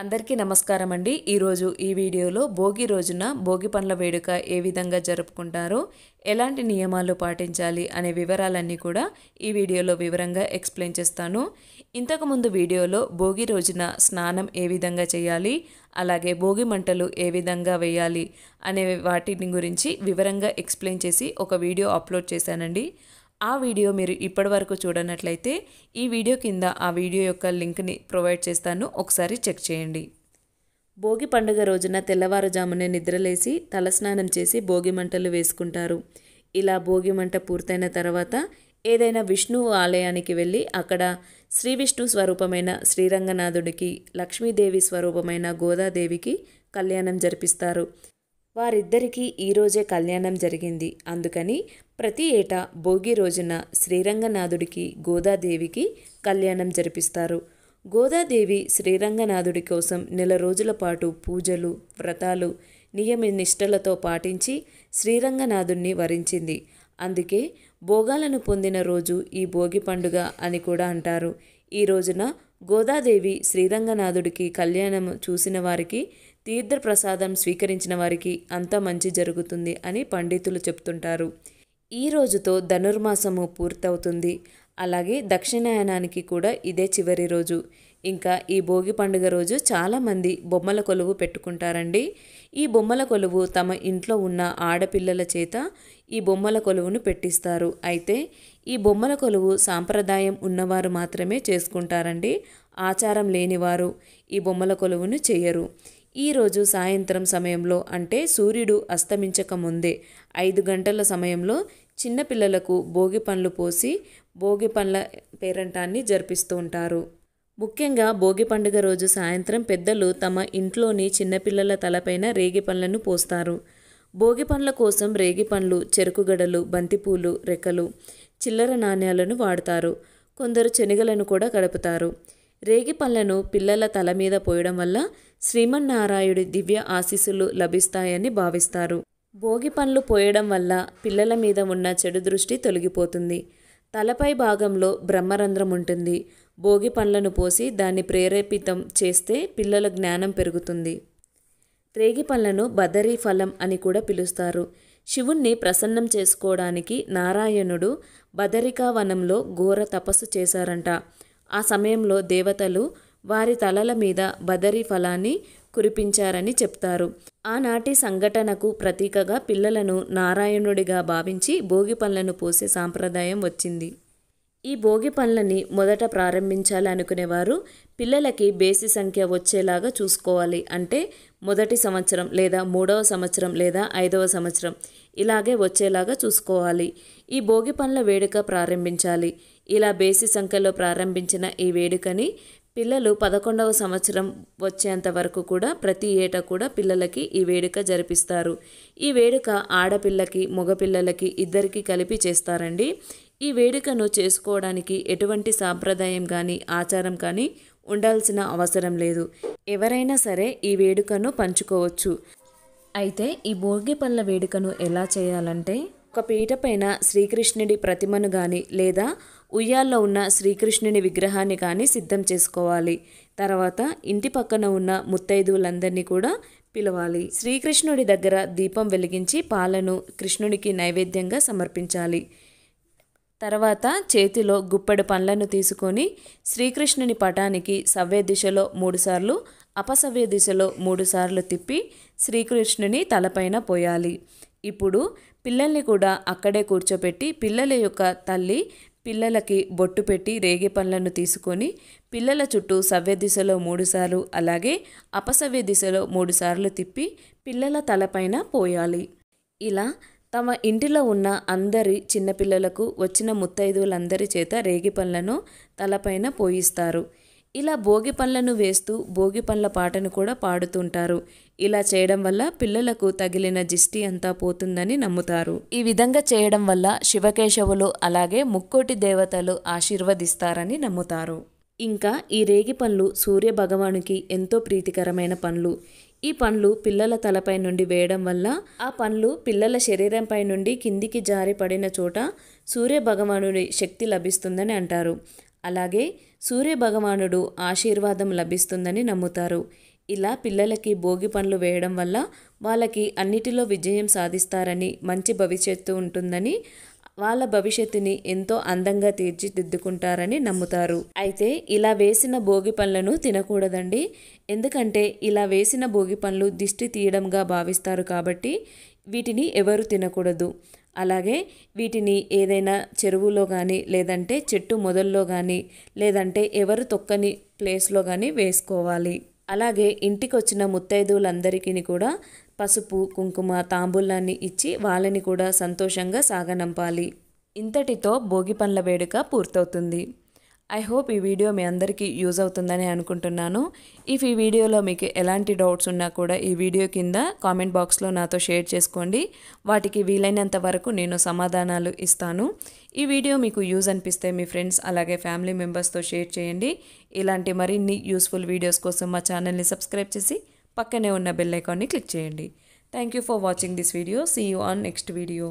అందరికీ నమస్కారం అండి ఈరోజు ఈ వీడియోలో భోగి రోజున భోగి పండ్ల వేడుక ఏ విధంగా జరుపుకుంటారో ఎలాంటి నియమాలు పాటించాలి అనే వివరాలన్నీ కూడా ఈ వీడియోలో వివరంగా ఎక్స్ప్లెయిన్ చేస్తాను ఇంతకుముందు వీడియోలో భోగి రోజున స్నానం ఏ విధంగా చేయాలి అలాగే భోగి మంటలు ఏ విధంగా వేయాలి అనే వాటిని గురించి వివరంగా ఎక్స్ప్లెయిన్ చేసి ఒక వీడియో అప్లోడ్ చేశానండి ఆ వీడియో మీరు ఇప్పటివరకు చూడనట్లయితే ఈ వీడియో కింద ఆ వీడియో యొక్క లింక్ని ప్రొవైడ్ చేస్తాను ఒకసారి చెక్ చేయండి భోగి పండుగ రోజున తెల్లవారుజామునే నిద్రలేసి తలస్నానం చేసి భోగి మంటలు వేసుకుంటారు ఇలా భోగి మంట పూర్తయిన తర్వాత ఏదైనా విష్ణువు ఆలయానికి వెళ్ళి అక్కడ శ్రీ విష్ణు స్వరూపమైన శ్రీరంగనాథుడికి లక్ష్మీదేవి స్వరూపమైన గోదాదేవికి కళ్యాణం జరిపిస్తారు వారిద్దరికీ ఈరోజే కళ్యాణం జరిగింది అందుకని ప్రతి ఏటా భోగి రోజున శ్రీరంగనాథుడికి గోదాదేవికి కళ్యాణం జరిపిస్తారు గోదాదేవి శ్రీరంగనాథుడి కోసం నెల రోజుల పాటు పూజలు వ్రతాలు నియమ నిష్టలతో పాటించి శ్రీరంగనాథుణ్ణి వరించింది అందుకే భోగాలను పొందిన రోజు ఈ భోగి పండుగ అని కూడా అంటారు ఈ రోజున గోదాదేవి శ్రీరంగనాథుడికి కళ్యాణం చూసిన వారికి తీర్థప్రసాదం స్వీకరించిన వారికి అంత మంచి జరుగుతుంది అని పండితులు చెప్తుంటారు ఈ రోజుతో ధనుర్మాసము పూర్తవుతుంది అలాగే దక్షిణాయనానికి కూడా ఇదే చివరి రోజు ఇంకా ఈ భోగి పండుగ రోజు చాలామంది బొమ్మల కొలువు పెట్టుకుంటారండి ఈ బొమ్మల కొలువు తమ ఇంట్లో ఉన్న ఆడపిల్లల చేత ఈ బొమ్మల కొలువును పెట్టిస్తారు అయితే ఈ బొమ్మల కొలువు సాంప్రదాయం ఉన్నవారు మాత్రమే చేసుకుంటారండి ఆచారం లేనివారు ఈ బొమ్మల కొలువును చేయరు ఈరోజు సాయంత్రం సమయంలో అంటే సూర్యుడు అస్తమించక ముందే ఐదు గంటల సమయంలో చిన్నపిల్లలకు భోగి పండ్లు పోసి భోగి పండ్ల పేరంటాన్ని జరిపిస్తూ ఉంటారు ముఖ్యంగా భోగి పండుగ రోజు సాయంత్రం పెద్దలు తమ ఇంట్లోని చిన్నపిల్లల తలపైన రేగి పండ్లను పోస్తారు భోగి పండ్ల కోసం రేగి పండ్లు చెరుకుగడలు బంతిపూలు రెక్కలు చిల్లర నాణ్యాలను వాడతారు కొందరు శనగలను కూడా కలుపుతారు రేగి పళ్లను పిల్లల తల మీద పోయడం వల్ల శ్రీమన్నారాయుడి దివ్య ఆశీస్సులు లభిస్తాయని భావిస్తారు భోగి పండ్లు పోయడం వల్ల పిల్లల మీద ఉన్న చెడు దృష్టి తొలగిపోతుంది తలపై భాగంలో బ్రహ్మరంధ్రం ఉంటుంది భోగి పండ్లను పోసి దాన్ని ప్రేరేపితం చేస్తే పిల్లల జ్ఞానం పెరుగుతుంది రేగి పళ్లను బదరీ ఫలం అని కూడా పిలుస్తారు శివుణ్ణి ప్రసన్నం చేసుకోవడానికి నారాయణుడు బదరికా వనంలో ఘోర తపస్సు చేశారంట ఆ సమయంలో దేవతలు వారి తలల మీద బదరి ఫలాన్ని కురిపించారని చెప్తారు ఆనాటి సంఘటనకు ప్రతీకగా పిల్లలను నారాయణుడిగా భావించి భోగి పళ్ళను పోసే సాంప్రదాయం వచ్చింది ఈ భోగి పనులని మొదట ప్రారంభించాలనుకునేవారు పిల్లలకి బేసి సంఖ్య వచ్చేలాగా చూసుకోవాలి అంటే మొదటి సంవత్సరం లేదా మూడవ సంవత్సరం లేదా ఐదవ సంవత్సరం ఇలాగే వచ్చేలాగా చూసుకోవాలి ఈ భోగి పనుల వేడుక ప్రారంభించాలి ఇలా బేసి సంఖ్యలో ప్రారంభించిన ఈ వేడుకని పిల్లలు పదకొండవ సంవత్సరం వచ్చేంత వరకు కూడా ప్రతి ఏటా కూడా పిల్లలకి ఈ వేడుక జరిపిస్తారు ఈ వేడుక ఆడపిల్లకి మగపిల్లలకి ఇద్దరికీ కలిపి చేస్తారండి ఈ వేడుకను చేసుకోవడానికి ఎటువంటి సాంప్రదాయం కానీ ఆచారం కానీ ఉండాల్సిన అవసరం లేదు ఎవరైనా సరే ఈ వేడుకను పంచుకోవచ్చు అయితే ఈ భోగి పళ్ళ వేడుకను ఎలా చేయాలంటే ఒక పీట పైన శ్రీకృష్ణుడి ప్రతిమను కానీ లేదా ఉయ్యాల్లో ఉన్న శ్రీకృష్ణుని విగ్రహాన్ని కానీ సిద్ధం చేసుకోవాలి తర్వాత ఇంటి పక్కన ఉన్న ముత్తైదువులందరినీ కూడా పిలవాలి శ్రీకృష్ణుడి దగ్గర దీపం వెలిగించి పాలను కృష్ణుడికి నైవేద్యంగా సమర్పించాలి తర్వాత చేతిలో గుప్పెడు పండ్లను తీసుకొని శ్రీకృష్ణుని పటానికి సవ్య దిశలో మూడుసార్లు అపసవ్య దిశలో మూడుసార్లు తిప్పి శ్రీకృష్ణుని తలపైన పోయాలి ఇప్పుడు పిల్లల్ని కూడా అక్కడే కూర్చోపెట్టి పిల్లల యొక్క తల్లి పిల్లలకి బొట్టు పెట్టి రేగి పండ్లను తీసుకొని పిల్లల చుట్టూ సవ్య దిశలో మూడుసార్లు అలాగే అపసవ్య దిశలో మూడుసార్లు తిప్పి పిల్లల తలపైన పోయాలి ఇలా తమ ఇంటిలో ఉన్న అందరి చిన్నపిల్లలకు వచ్చిన ముత్తైదువులందరి చేత రేగి పండ్లను తలపైన పోయిస్తారు ఇలా భోగి పనులను వేస్తూ భోగి పండ్ల పాటను కూడా పాడుతుంటారు ఇలా చేయడం వల్ల పిల్లలకు తగిలిన దిష్టి అంతా పోతుందని నమ్ముతారు ఈ విధంగా చేయడం వల్ల శివకేశవులు అలాగే ముక్కోటి దేవతలు ఆశీర్వదిస్తారని నమ్ముతారు ఇంకా ఈ రేగి పండ్లు సూర్య భగవానికి ఎంతో ప్రీతికరమైన పండ్లు ఈ పండ్లు పిల్లల తలపై నుండి వేయడం వల్ల ఆ పండ్లు పిల్లల శరీరంపై నుండి కిందికి జారి పడిన చోట సూర్య భగవానుడి శక్తి లభిస్తుందని అంటారు అలాగే సూర్య భగవానుడు ఆశీర్వాదం లభిస్తుందని నమ్ముతారు ఇలా పిల్లలకి భోగి పండ్లు వేయడం వల్ల వాళ్ళకి అన్నిటిలో విజయం సాధిస్తారని మంచి భవిష్యత్తు ఉంటుందని వాళ్ళ భవిష్యత్తుని ఎంతో అందంగా తీర్చిదిద్దుకుంటారని నమ్ముతారు అయితే ఇలా వేసిన భోగి పనులను తినకూడదండి ఎందుకంటే ఇలా వేసిన భోగి పనులు దిష్టి తీయడంగా భావిస్తారు కాబట్టి వీటిని ఎవరు తినకూడదు అలాగే వీటిని ఏదైనా చెరువులో కానీ లేదంటే చెట్టు మొదల్లో కానీ లేదంటే ఎవరు తొక్కని ప్లేస్లో కానీ వేసుకోవాలి అలాగే ఇంటికి వచ్చిన ముత్తైదువులందరికీ కూడా పసుపు కుంకుమ తాంబూలాన్ని ఇచ్చి వాళ్ళని కూడా సంతోషంగా సాగనంపాలి ఇంతటితో భోగి పండ్ల వేడుక పూర్తవుతుంది ఐ హోప్ ఈ వీడియో మీ అందరికీ యూజ్ అవుతుందని అనుకుంటున్నాను ఇఫ్ ఈ వీడియోలో మీకు ఎలాంటి డౌట్స్ ఉన్నా కూడా ఈ వీడియో కింద కామెంట్ బాక్స్లో నాతో షేర్ చేసుకోండి వాటికి వీలైనంత వరకు నేను సమాధానాలు ఇస్తాను ఈ వీడియో మీకు యూజ్ అనిపిస్తే మీ ఫ్రెండ్స్ అలాగే ఫ్యామిలీ మెంబర్స్తో షేర్ చేయండి ఇలాంటి మరిన్ని యూస్ఫుల్ వీడియోస్ కోసం మా ఛానల్ని సబ్స్క్రైబ్ చేసి పక్కనే ఉన్న బెల్ ఐకాన్ని క్లిక్ చేయండి thank you for watching this video see you on next video